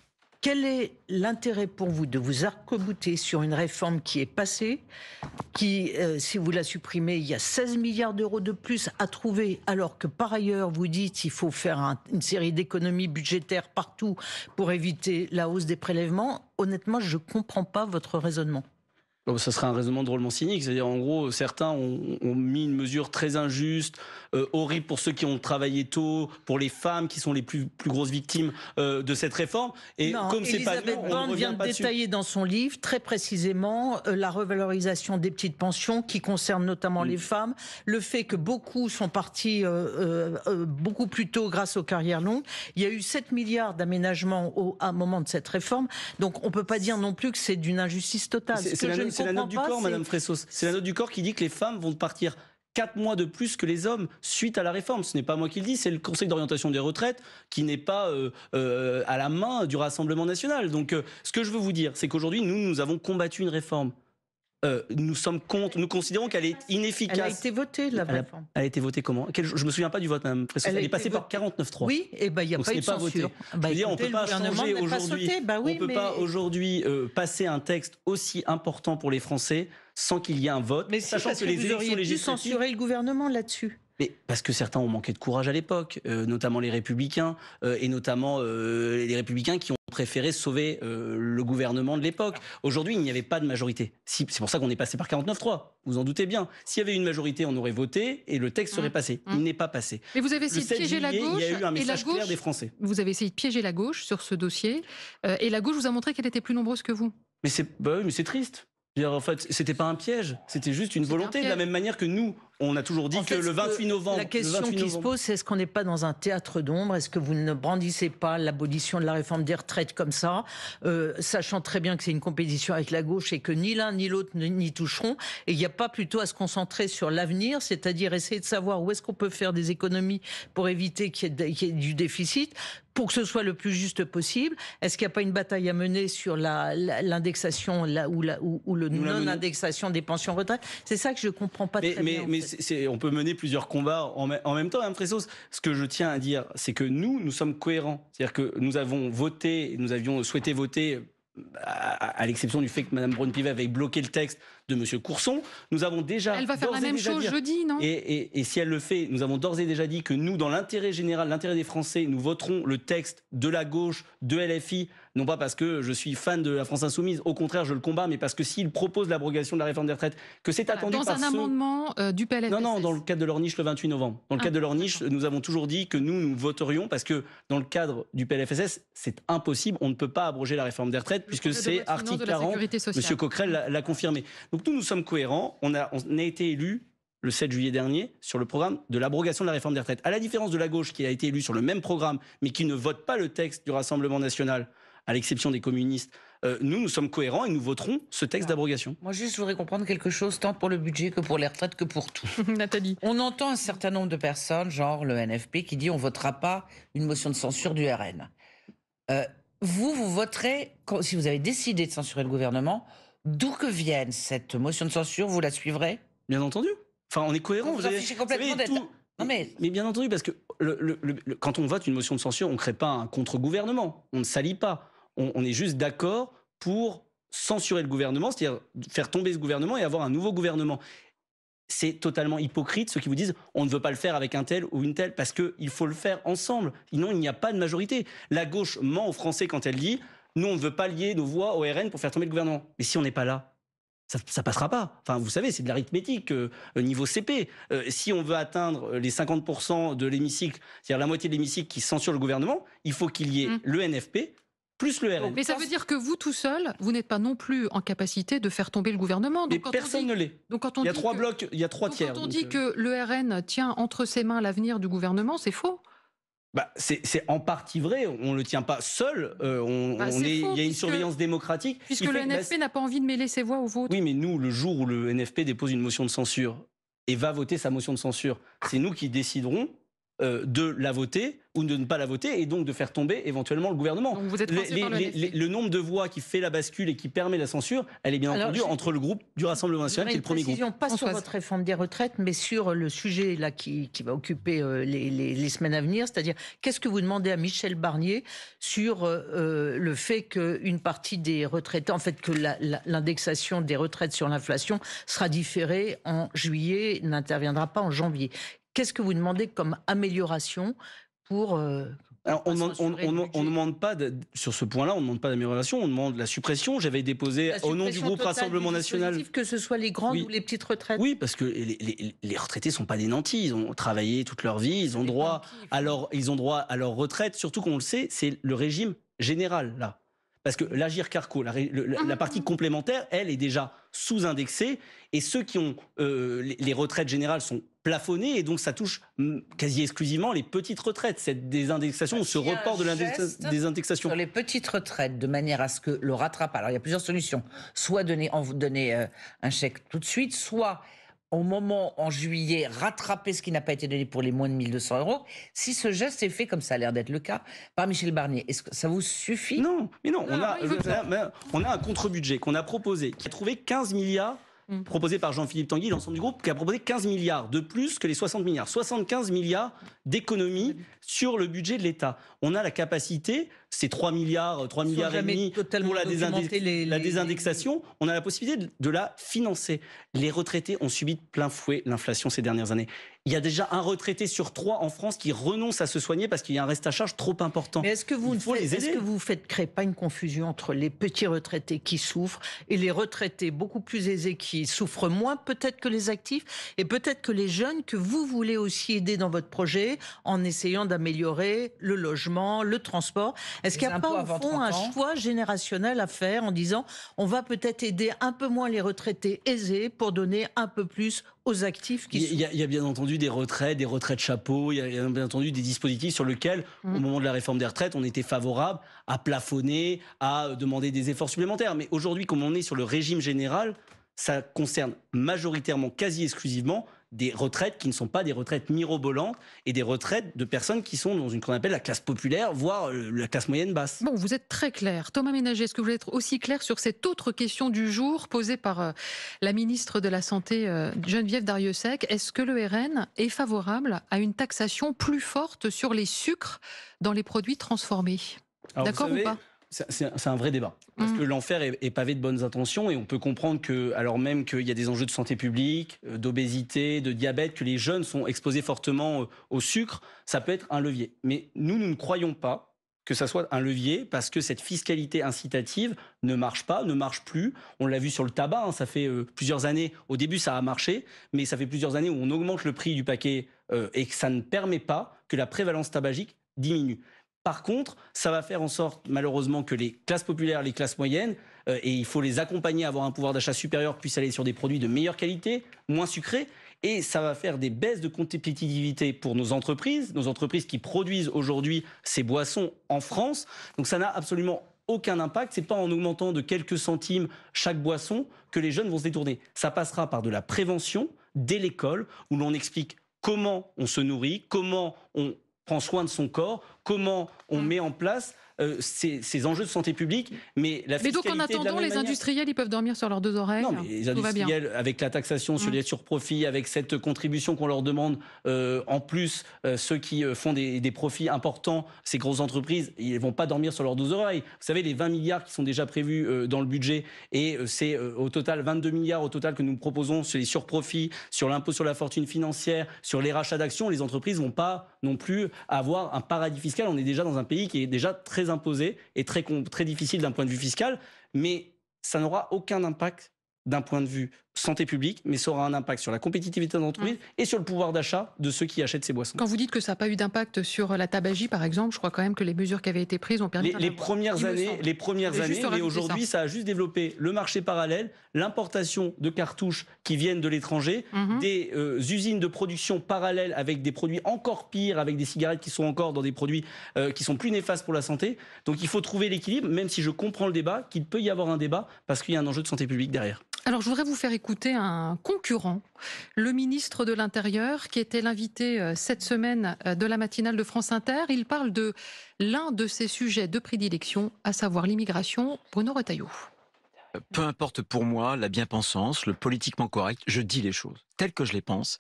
Quel est l'intérêt pour vous de vous arc sur une réforme qui est passée, qui, euh, si vous la supprimez, il y a 16 milliards d'euros de plus à trouver, alors que par ailleurs, vous dites qu'il faut faire une série d'économies budgétaires partout pour éviter la hausse des prélèvements Honnêtement, je ne comprends pas votre raisonnement ça serait un raisonnement drôlement cynique. C'est-à-dire, en gros, certains ont, mis une mesure très injuste, euh, horrible pour ceux qui ont travaillé tôt, pour les femmes qui sont les plus, plus grosses victimes euh, de cette réforme. Et comme c'est pas on vient de détailler dans son livre très précisément euh, la revalorisation des petites pensions qui concerne notamment mm. les femmes, le fait que beaucoup sont partis beaucoup plus tôt grâce aux carrières longues. Il y a eu 7 milliards d'aménagements au à un moment de cette réforme. Donc, on peut pas dire non plus que c'est d'une injustice totale. C'est, c'est la note du corps, Madame Fressos. C'est la note du corps qui dit que les femmes vont partir 4 mois de plus que les hommes suite à la réforme. Ce n'est pas moi qui le dis, c'est le Conseil d'orientation des retraites qui n'est pas euh, euh, à la main du Rassemblement national. Donc euh, ce que je veux vous dire, c'est qu'aujourd'hui, nous, nous avons combattu une réforme. Euh, nous sommes contre, nous considérons qu'elle est inefficace. Elle a été votée, la elle a, elle a été votée comment Je ne me souviens pas du vote, Madame Fresson. Elle, est passée par 49-3. Oui, et eh ben il n'y a pas eu de pas censure. Bah, on ne peut pas changer aujourd'hui. peut pas aujourd'hui bah euh, passer un texte aussi important pour les Français sans qu'il y ait un vote, mais sachant que, que, les élections auriez législatives... censurer le gouvernement là-dessus mais parce que certains ont manqué de courage à l'époque, euh, notamment les républicains, euh, et notamment euh, les républicains qui ont préféré sauver le gouvernement de l'époque. Aujourd'hui, il n'y avait pas de majorité. Si, c'est pour ça qu'on est passé par 49-3, vous en doutez bien. S'il y avait une majorité, on aurait voté et le texte mmh. serait passé. Il mmh. n'est pas passé. Mais vous avez essayé de piéger la gauche. des Français. Vous avez essayé de piéger la gauche sur ce dossier, et la gauche vous a montré qu'elle était plus nombreuse que vous. Mais c'est bah mais c'est triste. En fait, c'était pas un piège, c'était juste une volonté. de la même manière que nous, on a toujours dit que le 28 novembre. La question qui se pose, c'est est-ce qu'on n'est pas dans un théâtre d'ombre Est-ce que vous ne brandissez pas l'abolition de la réforme des retraites comme ça, euh, sachant très bien que c'est une compétition avec la gauche et que ni l'un ni l'autre n'y toucheront Et il n'y a pas plutôt à se concentrer sur l'avenir, c'est-à-dire essayer de savoir où est-ce qu'on peut faire des économies pour éviter qu'il y, ait du déficit pour que ce soit le plus juste possible Est-ce qu'il n'y a pas une bataille à mener sur l'indexation ou, la, ou, le non-indexation des pensions retraite C'est ça que je ne comprends pas très bien on peut mener plusieurs combats en, même temps, Mme Fressos. Ce que je tiens à dire, c'est que nous, nous sommes cohérents. C'est-à-dire que nous avons voté, nous avions souhaité voter à, l'exception du fait que Mme brown pivet avait bloqué le texte de M. Courson. Nous avons déjà. Elle va faire la même chose jeudi, non et, si elle le fait, nous avons d'ores et déjà dit que nous, dans l'intérêt général, l'intérêt des Français, nous voterons le texte de la gauche, de LFI, non pas parce que je suis fan de la France Insoumise, au contraire, je le combats, mais parce que s'il propose l'abrogation de la réforme des retraites, que c'est attendu dans par. Dans un amendement euh, du PLFSS. Non, non, dans le cadre de leur niche le 28 novembre. Dans le ah, cadre de leur niche, nous avons toujours dit que nous, nous voterions parce que dans le cadre du PLFSS, c'est impossible. On ne peut pas abroger la réforme des retraites puisque c'est article 40. Monsieur Coquerel l'a confirmé. Donc nous, nous sommes cohérents. On a, on a été élus le 7 juillet dernier sur le programme de l'abrogation de la réforme des retraites. À la différence de la gauche qui a été élue sur le même programme, mais qui ne vote pas le texte du Rassemblement national, à l'exception des communistes, euh, nous, nous sommes cohérents et nous voterons ce texte ah. d'abrogation. Moi, juste, je voudrais comprendre quelque chose, tant pour le budget que pour les retraites, que pour tout. Nathalie. On entend un certain nombre de personnes, genre le NFP, qui dit on votera pas une motion de censure du RN. Euh, vous, vous voterez, si vous avez décidé de censurer le gouvernement, D'où que vienne cette motion de censure Vous la suivrez Bien entendu. Enfin, on est cohérent. Vous, vous, complètement d'être... mais... bien entendu, parce que quand on vote une motion de censure, on ne crée pas un contre-gouvernement. On ne s'allie pas. On, on est juste d'accord pour censurer le gouvernement, c'est-à-dire faire tomber ce gouvernement et avoir un nouveau gouvernement c'est totalement hypocrite ceux qui vous disent on ne veut pas le faire avec un tel ou une telle parce qu'il faut le faire ensemble. Sinon, il n'y a pas de majorité. La gauche ment aux Français quand elle dit nous, on ne veut pas lier nos voix au RN pour faire tomber le gouvernement. Mais si on n'est pas là, ça, ça, passera pas. Enfin, vous savez, c'est de l'arithmétique euh, euh, niveau CP. Euh, si on veut atteindre les 50% de l'hémicycle, c'est-à-dire la moitié de l'hémicycle qui censure le gouvernement, il faut qu'il y ait mm. le NFP plus le RN. Mais ça veut dire que vous tout seul, vous n'êtes pas non plus en capacité de faire tomber le gouvernement. Donc, personne ne l'est. Donc on il y a trois blocs, il y a trois tiers. Quand on dit que le RN tient entre ses mains l'avenir du gouvernement, c'est faux. Bah, c'est en partie vrai, on ne le tient pas seul, euh, bah, il y a une surveillance démocratique. Puisque le bah, NFP n'a pas envie de mêler ses voix aux vôtres. Oui, mais nous, le jour où le NFP dépose une motion de censure et va voter sa motion de censure, c'est nous qui déciderons euh, de la voter ou de ne pas la voter et donc de faire tomber éventuellement le gouvernement. le, nombre de voix qui fait la bascule et qui permet la censure, elle est bien entendu entre le groupe du Rassemblement national qui le premier groupe. Pas sur votre réforme des retraites, mais sur le sujet là qui, va occuper euh, les, semaines à venir, c'est-à-dire qu'est-ce que vous demandez à Michel Barnier sur euh, le fait qu'une partie des retraités, en fait que l'indexation des retraites sur l'inflation sera différée en juillet, n'interviendra pas en janvier. Qu'est-ce que vous demandez comme amélioration pour... Euh, on, ne demande pas sur ce point-là, on ne demande pas d'amélioration, on demande la suppression. J'avais déposé au nom du groupe Rassemblement National. Que ce soit les grandes ou les petites retraites. Oui, parce que les, les, les retraités sont pas des nantis. Ils ont travaillé toute leur vie, ils ont droit à ils ont droit à leur retraite. Surtout qu'on le sait, c'est le régime général là parce que l'agir carco, la, partie ah. complémentaire, elle est déjà sous-indexée. Et ceux qui ont euh, les, retraites générales sont plafonnées. Et donc, ça touche mm, quasi exclusivement les petites retraites. Cette désindexation, ou ce report de la désindexation. Sur les petites retraites, de manière à ce que le rattrape. Alors, il y a plusieurs solutions. Soit donner, donner euh, un chèque tout de suite, soit au moment en juillet rattraper ce qui n'a pas été donné pour les moins de 1200 euros, si ce geste est fait, comme ça a l'air d'être le cas, par Michel Barnier, est-ce que ça vous suffit Non, mais non, on, a, on a un contre-budget qu'on a proposé, qui a trouvé 15 milliards mm. proposé par Jean-Philippe Tanguy, l'ensemble du groupe, qui a proposé 15 milliards de plus que les 60 milliards. 75 milliards d'économies mm. sur le budget de l'État. On a la capacité ces 3 milliards, 3 euh, milliards et demi pour la, la désindexation, on a la possibilité de, la financer. Les retraités ont subi de plein fouet l'inflation ces dernières années. Il y a déjà un retraité sur trois en France qui renonce à se soigner parce qu'il y a un reste à charge trop important. est-ce que vous ne faites, est-ce que vous faites créer pas une confusion entre les petits retraités qui souffrent et les retraités beaucoup plus aisés qui souffrent moins, peut-être que les actifs et peut-être que les jeunes que vous voulez aussi aider dans votre projet en essayant d'améliorer le logement, le transport. Est-ce qu'il n'y a pas au fond un choix générationnel à faire en disant on va peut-être aider un peu moins les retraités aisés pour donner un peu plus aux actifs qui il y, a, y a bien entendu des retraites, des retraites de chapeau, il y a, bien entendu des dispositifs sur lesquels, au mm. moment de la réforme des retraites, on était favorable à plafonner, à euh, demander des efforts supplémentaires. Mais aujourd'hui, comme on est sur le régime général, ça concerne majoritairement, quasi exclusivement, des retraites qui ne sont pas des retraites mirobolantes et des retraites de personnes qui sont dans une qu'on appelle la classe populaire, voire euh, la classe moyenne basse. Bon, vous êtes très clair. Thomas Ménager, est-ce que vous voulez être aussi clair sur cette autre question du jour posée par euh, la ministre de la Santé euh, Geneviève Dariussec Est-ce que le RN est favorable à une taxation plus forte sur les sucres dans les produits transformés D'accord ou pas c'est un vrai débat. Parce mmh. que l'enfer est, pavé de bonnes intentions et on peut comprendre que, alors même qu'il y a des enjeux de santé publique, euh, d'obésité, de diabète, que les jeunes sont exposés fortement euh, au sucre, ça peut être un levier. Mais nous, nous ne croyons pas que ça soit un levier parce que cette fiscalité incitative ne marche pas, ne marche plus. On l'a vu sur le tabac, hein, ça fait euh, plusieurs années. Au début, ça a marché, mais ça fait plusieurs années où on augmente le prix du paquet et que ça ne permet pas que la prévalence tabagique diminue. Par contre, ça va faire en sorte, malheureusement, que les classes populaires, les classes moyennes, euh, et il faut les accompagner à avoir un pouvoir d'achat supérieur, puissent aller sur des produits de meilleure qualité, moins sucrés. Et ça va faire des baisses de compétitivité pour nos entreprises, nos entreprises qui produisent aujourd'hui ces boissons en France. Donc ça n'a absolument aucun impact. Ce n'est pas en augmentant de quelques centimes chaque boisson que les jeunes vont se détourner. Ça passera par de la prévention dès l'école, où l'on explique comment on se nourrit, comment on prend soin de son corps, comment on mm. met en place euh, ces, enjeux de santé publique, mais la Mais donc en attendant, les industriels, ils peuvent dormir sur leurs deux oreilles. Non, hein. mais les industriels, avec la taxation sur mmh. les surprofits, avec cette contribution qu'on leur demande euh, en plus, euh, ceux qui font des, des, profits importants, ces grosses entreprises, ils vont pas dormir sur leurs deux oreilles. Vous savez, les 20 milliards qui sont déjà prévus dans le budget, et c'est au total 22 milliards au total que nous proposons sur les surprofits, sur l'impôt sur la fortune financière, sur les rachats d'actions, les entreprises vont pas non plus avoir un paradis fiscal. On est déjà dans un pays qui est déjà très imposé et très, très difficile d'un point de vue fiscal, mais ça n'aura aucun impact d'un point de vue santé publique, mais ça aura un impact sur la compétitivité d'entreprise mmh. et sur le pouvoir d'achat de ceux qui achètent ces boissons. Quand vous dites que ça n'a pas eu d'impact sur la tabagie, par exemple, je crois quand même que les mesures qui avaient été prises ont permis... Les, les premières années, les premières années, et aujourd'hui, ça. a juste développé le marché parallèle, l'importation de cartouches qui viennent de l'étranger, mmh. des euh, usines de production parallèles avec des produits encore pires, avec des cigarettes qui sont encore dans des produits euh, qui sont plus néfastes pour la santé. Donc il faut trouver l'équilibre, même si je comprends le débat, qu'il peut y avoir un débat, parce qu'il y a un enjeu de santé publique derrière. Alors, je voudrais vous faire écouter un concurrent, le ministre de l'Intérieur, qui était l'invité euh, cette semaine euh, de la matinale de France Inter. Il parle de l'un de ses sujets de prédilection, à savoir l'immigration. Bruno Retailleau. Peu importe pour moi la bien-pensance, le politiquement correct, je dis les choses telles que je les pense.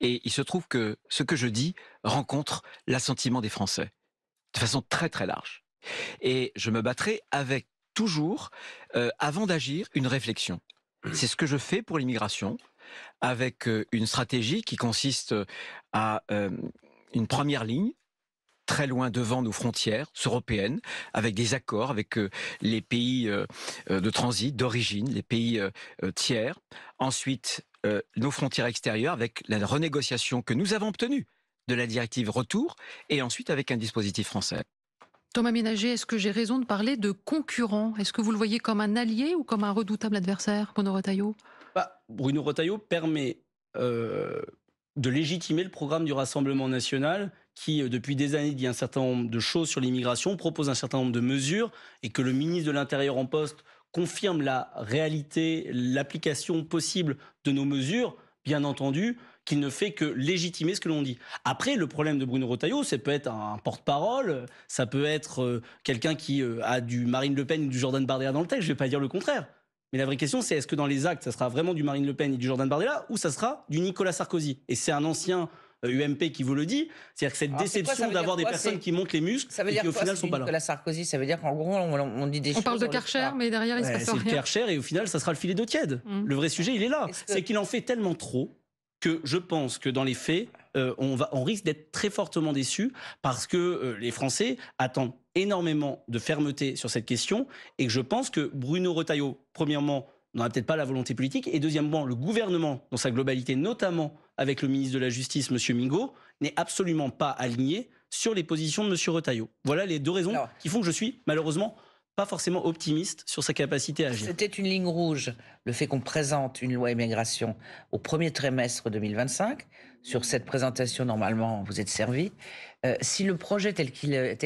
Et il se trouve que ce que je dis rencontre l'assentiment des Français de façon très très large. Et je me battrai avec toujours, euh, avant d'agir, une réflexion. C'est ce que je fais pour l'immigration, avec euh, une stratégie qui consiste euh, à euh, une première ligne très loin devant nos frontières européennes, avec des accords avec les pays de transit, d'origine, les pays tiers. Ensuite, nos frontières extérieures, avec la renégociation que nous avons obtenue de la directive retour, et ensuite avec un dispositif français. Thomas Ménager, est-ce que j'ai raison de parler de concurrent Est-ce que vous le voyez comme un allié ou comme un redoutable adversaire, Bruno Retailleau bah, Bruno Retailleau permet euh, de légitimer le programme du Rassemblement national qui, euh, depuis des années, dit un certain nombre de choses sur l'immigration, propose un certain nombre de mesures et que le ministre de l'Intérieur en poste confirme la réalité, l'application possible de nos mesures, bien entendu, qui ne fait que légitimer ce que l'on dit. Après, le problème de Bruno Retailleau, ça peut être un porte-parole, ça peut être euh, quelqu'un qui euh, a du Marine Le Pen ou du Jordan Bardella dans le texte, je ne vais pas dire le contraire. Mais la vraie question, c'est est-ce que dans les actes, ça sera vraiment du Marine Le Pen et du Jordan Bardella ou ça sera du Nicolas Sarkozy Et c'est un ancien UMP euh, qui vous le dit. C'est-à-dire que cette ah, déception d'avoir des personnes qui montent les muscles ça dire et qui au final final sont pas là. Nicolas Sarkozy, ça veut dire qu'en gros, on, dit des choses. on parle de Karcher, mais derrière, il se passe rien. C'est Karcher et au final, ça sera le filet de tiède. Mmh. Le vrai sujet, il est là. C'est qu'il en fait tellement trop que je pense que dans les faits, euh, on, va, on risque d'être très fortement déçu parce que euh, les Français attendent énormément de fermeté sur cette question et que je pense que Bruno Retailleau, premièrement, n'aura peut-être pas la volonté politique et deuxièmement, le gouvernement dans sa globalité, notamment avec le ministre de la Justice, M. Mingot, n'est absolument pas aligné sur les positions de M. Retailleau. Voilà les deux raisons qui font que je suis malheureusement pas forcément optimiste sur sa capacité à agir. C'était une ligne rouge, le fait qu'on présente une loi immigration au premier trimestre 2025. Sur cette présentation, normalement, vous êtes servi. Euh, si le projet tel qu'il est,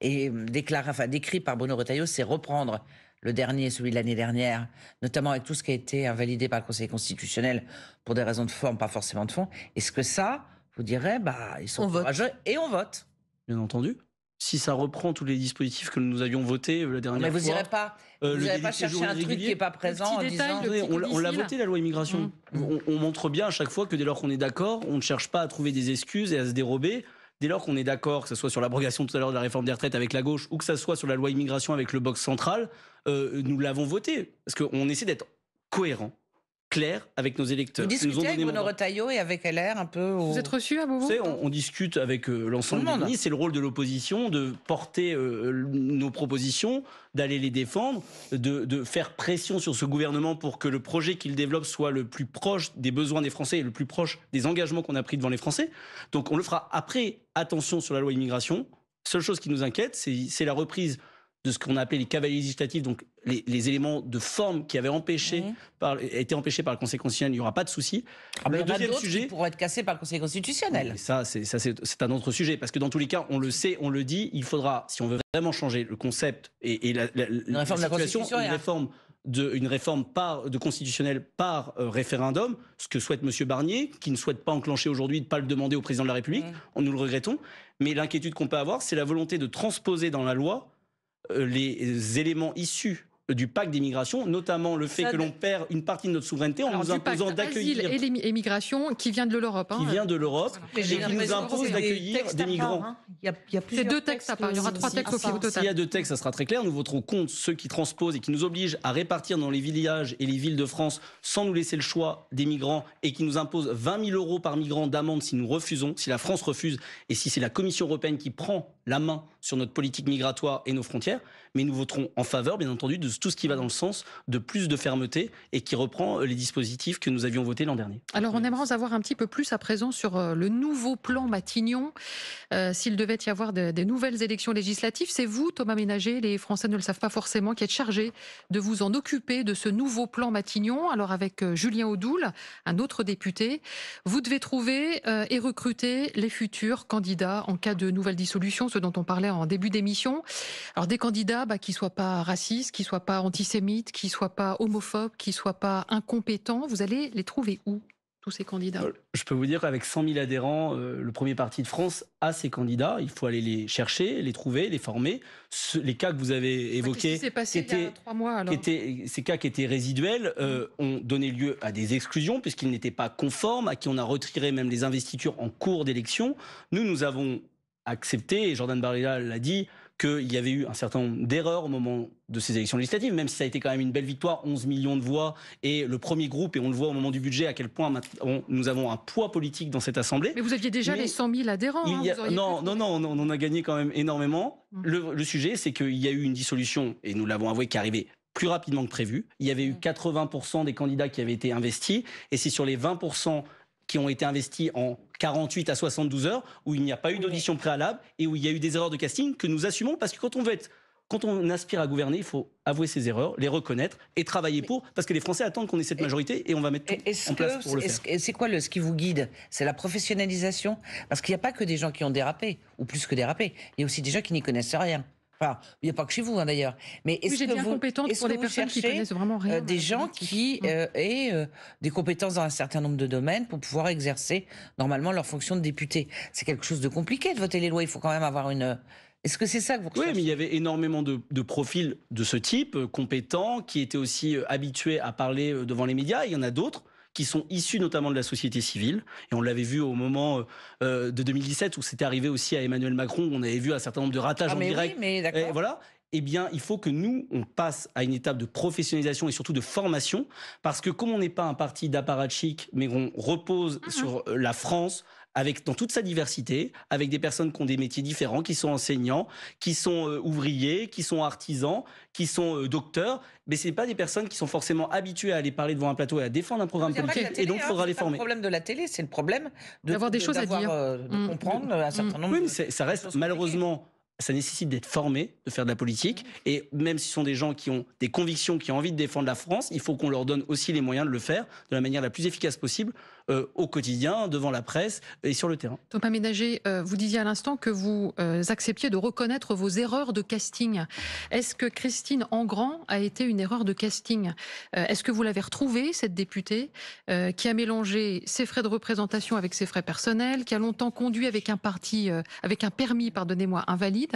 est euh, décrit par Bruno Retailleau, c'est reprendre le dernier, celui de l'année dernière, notamment avec tout ce qui a été invalidé par le Conseil constitutionnel pour des raisons de forme, pas forcément de fond, est-ce que ça, vous direz, bah, ils sont courageux et on vote Bien entendu si ça reprend tous les dispositifs que nous avions votés euh, la dernière mais vous fois. pas, euh, vous n'allez pas chercher un truc qui n'est pas présent en disant... On, l'a voté, la loi immigration. Mmh. On, montre bien à chaque fois que dès lors qu'on est d'accord, on ne cherche pas à trouver des excuses et à se dérober. Dès lors qu'on est d'accord, que ce soit sur l'abrogation tout à l'heure de la réforme des retraites avec la gauche ou que ce soit sur la loi immigration avec le box central, euh, nous l'avons voté. Parce qu'on essaie d'être cohérent clair avec nos électeurs. Vous discutez avec Bruno et avec LR un peu Vous êtes reçu à on, discute avec euh, l'ensemble des ministres. C'est le rôle de l'opposition de porter euh, euh, nos propositions, d'aller les défendre, de, faire pression sur ce gouvernement pour que le projet qu'il développe soit le plus proche des besoins des Français et le plus proche des engagements qu'on a pris devant les Français. Donc on le fera après. Attention sur la loi immigration. Seule chose qui nous inquiète, c'est la reprise de ce qu'on appelait les cavaliers législatifs, donc les, éléments de forme qui avaient empêché par, été empêchés par le Conseil constitutionnel, il n'y aura pas de souci. Ah, le deuxième sujet pourrait être cassé par le Conseil constitutionnel. ça, c'est un autre sujet parce que dans tous les cas, on le sait, on le dit, il faudra, si on veut vraiment changer le concept et, la, une réforme de une réforme constitutionnelle par euh, référendum, ce que souhaite M. Barnier, qui ne souhaite pas enclencher aujourd'hui, de ne pas le demander au président de la République, mm. nous le regrettons. Mais l'inquiétude qu'on peut avoir, c'est la volonté de transposer dans la loi euh, les éléments issus du pacte d'immigration, notamment le fait que l'on perd une partie de notre souveraineté en nous imposant d'accueillir. Et l'immigration qui vient de l'europe. Hein. qui vient de l'Europe et qui nous impose d'accueillir des, migrants. Hein. Il, y a, deux textes, à part. Il y aura trois textes au ah, total. S'il y a deux textes, ça sera très clair. Nous voterons contre ceux qui transposent et qui nous obligent à répartir dans les villages et les villes de France sans nous laisser le choix des migrants et qui nous imposent 20 000 euros par migrant d'amende si nous refusons, si la France refuse et si c'est la Commission européenne qui prend la main sur notre politique migratoire et nos frontières mais nous voterons en faveur, bien entendu, de tout ce qui va dans le sens de plus de fermeté et qui reprend euh, les dispositifs que nous avions votés l'an dernier. Alors, on aimerait en savoir un petit peu plus à présent sur euh, le nouveau plan Matignon. Euh, s'il devait y avoir des nouvelles élections législatives, c'est vous, Thomas Ménager, les Français ne le savent pas forcément, qui êtes chargé de vous en occuper de ce nouveau plan Matignon. Alors, avec Julien Audoul, un autre député, vous devez trouver et recruter les futurs candidats en cas de nouvelle dissolution, ce dont on parlait en début d'émission. Alors, des candidats qui bah, soient soit pas raciste, qui soient pas antisémite, qui soient pas homophobe, qui soient pas incompétents vous allez les trouver où tous ces candidats euh, Je peux vous dire qu'avec 100 000 adhérents, euh, le premier parti de France a ses candidats. Il faut aller les chercher, les trouver, les former. les cas que vous avez bah, évoqués, s'est passé il y a trois mois, alors ces cas qui étaient résiduels, euh, mm. ont donné lieu à des exclusions puisqu'ils n'étaient pas conformes, à qui on a retiré même les investitures en cours d'élection. Nous, nous avons accepté, et Jordan Barilla l'a dit, qu'il y avait eu un certain nombre d'erreurs au moment de ces élections législatives, même si ça a été quand même une belle victoire, 11 millions de voix, et le premier groupe, et on le voit au moment du budget, à quel point nous avons un poids politique dans cette Assemblée. Mais vous aviez déjà les 100 000 adhérents. Hein, non, non, non, on, en a gagné quand même énormément. Mmh. Le, sujet, c'est qu'il y a eu une dissolution, et nous l'avons avoué, qui arrivait plus rapidement que prévu. Il y avait eu 80% mmh. des candidats qui avaient été investis, et c'est sur les 20% qui ont été investis en 48 à 72 heures, où il n'y a pas eu d'audition préalable et où il y a eu des erreurs de casting que nous assumons parce que quand on veut être quand on aspire à gouverner, il faut avouer ses erreurs, les reconnaître et travailler pour, parce que les Français attendent qu'on ait cette majorité et on va mettre tout en place pour le faire. C'est quoi le, ce qui vous guide C'est la professionnalisation Parce qu'il n'y a pas que des gens qui ont dérapé, ou plus que dérapé, il y a aussi des gens qui n'y connaissent rien. Enfin, il n'y a pas que chez vous, hein, d'ailleurs. Mais est-ce que vous, cherchez pour des personnes qui connaissent vraiment rien euh, des euh, gens qui hein. euh, aient des compétences dans un certain nombre de domaines pour pouvoir exercer normalement leur fonction de député C'est quelque chose de compliqué de voter les lois. Il faut quand même avoir une est-ce que c'est ça que vous recherchez Oui, mais il y avait énormément de, de profils de ce type, compétents, qui étaient aussi habitués à parler devant les médias. Il y en a d'autres qui sont issus notamment de la société civile. Et on l'avait vu au moment euh, euh, de 2017 où c'était arrivé aussi à Emmanuel Macron, on avait vu un certain nombre de ratages ah, en direct. et voilà eh bien, il faut que nous, on passe à une étape de professionnalisation et surtout de formation, parce que comme on n'est pas un parti chic mais on repose mhm. sur euh, la France, dans toute sa diversité, avec des personnes qui ont des métiers différents, qui sont enseignants, qui sont euh, ouvriers, qui sont artisans, qui sont euh, docteurs, mais ce n'est pas des personnes qui sont forcément habituées à aller parler devant un plateau et à défendre un programme politique, et donc il hein, faudra les former. le problème de la télé, c'est le problème d'avoir des choses à dire, euh, de mm. comprendre un certain mm. nombre. Oui, mais ça reste malheureusement ça nécessite d'être formé, de faire de la politique. Mmh. Et même si ce sont des gens qui ont des convictions, qui ont envie de défendre la France, il faut qu'on leur donne aussi les moyens de le faire de la manière la plus efficace possible euh, au quotidien, devant la presse et sur le terrain. Thomas Ménager, euh, vous disiez à l'instant que vous euh, acceptiez de reconnaître vos erreurs de casting. Est-ce que Christine Engrand a été une erreur de casting Est-ce que vous l'avez retrouvée, cette députée, qui a mélangé ses frais de représentation avec ses frais personnels, qui a longtemps conduit avec un parti, avec un permis, pardonnez-moi, invalide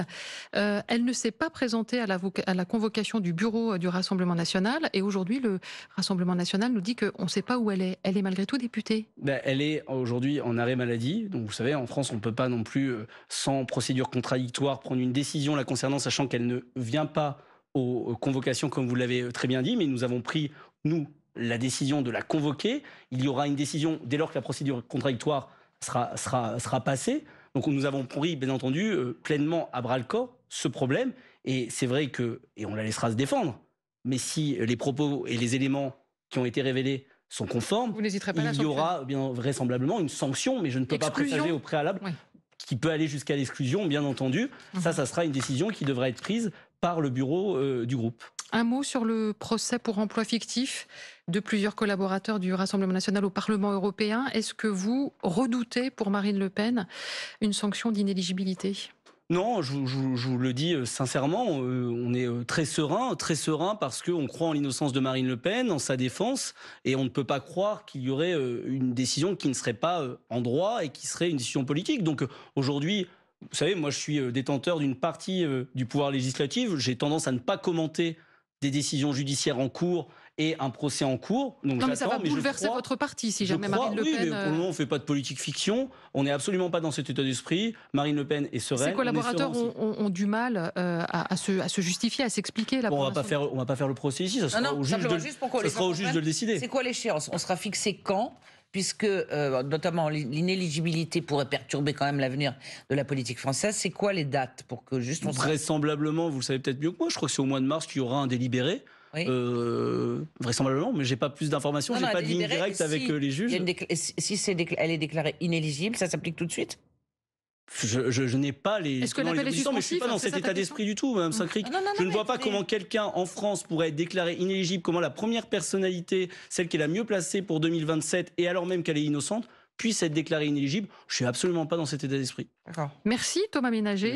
euh, elle ne s'est pas présentée à la, convocation du bureau euh, du Rassemblement national. Et aujourd'hui, le Rassemblement national nous dit qu'on ne sait pas où elle est. Elle est malgré tout députée. Ben, elle est aujourd'hui en arrêt maladie. Donc vous savez, en France, on ne peut pas non plus, euh, sans procédure contradictoire, prendre une décision la concernant, sachant qu'elle ne vient pas aux convocations, comme vous l'avez très bien dit, mais nous avons pris, nous, la décision de la convoquer. Il y aura une décision dès lors que la procédure contradictoire sera passée. Donc nous avons pris, bien entendu, euh, pleinement à bras le corps ce problème. Et c'est vrai que, et on la laissera se défendre, mais si les propos et les éléments qui ont été révélés sont conformes, il y, aura bien vraisemblablement une sanction, mais je ne peux pas présager au préalable. qui peut aller jusqu'à l'exclusion, bien entendu. Mhm. Ça, ça sera une décision qui devra être prise par le bureau euh, du groupe. Un mot sur le procès pour emploi fictif de plusieurs collaborateurs du Rassemblement national au Parlement européen. Est-ce que vous redoutez pour Marine Le Pen une sanction d'inéligibilité non, je, vous le dis euh, sincèrement, euh, on est euh, très serein, très serein parce qu'on croit en l'innocence de Marine Le Pen, en sa défense, et on ne peut pas croire qu'il y aurait une décision qui ne serait pas en droit et qui serait une décision politique. Donc aujourd'hui, vous savez, moi je suis détenteur d'une partie du pouvoir législatif, j'ai tendance à ne pas commenter des décisions judiciaires en cours et un procès en cours. Donc non, mais ça va bouleverser votre parti si jamais Le Pen. Mais pour le euh, moment, on ne fait pas de politique fiction. On n'est absolument pas dans cet état d'esprit. Marine Le Pen est sereine. Ses collaborateurs ont, du mal euh, à, se, justifier, à s'expliquer. là on ne va pas faire, on va pas faire le procès ici. Ça sera, au, juge juste sera au juge de le décider. C'est quoi l'échéance On sera fixé quand puisque euh, notamment l'inéligibilité pourrait perturber quand même l'avenir de la politique française. C'est quoi les dates pour que juste on... Vraisemblablement, vous le savez peut-être mieux que moi, je crois que c'est au mois de mars qu'il y aura un délibéré. Euh, vraisemblablement, mais j'ai pas plus d'informations, j'ai pas de ligne directe avec euh, les juges. Si c'est elle est déclarée inéligible, ça s'applique tout de suite je, n'ai pas les. est Mais je suis pas dans cet état d'esprit du tout, Mme ah. Saint-Cric. Ah, je ne vois pas comment quelqu'un en France pourrait être déclaré inéligible. Comment la première personnalité, celle qui est la mieux placée pour 2027, et alors même qu'elle est innocente, puisse être déclarée inéligible. Je suis absolument pas dans cet état d'esprit. Merci Thomas Ménager.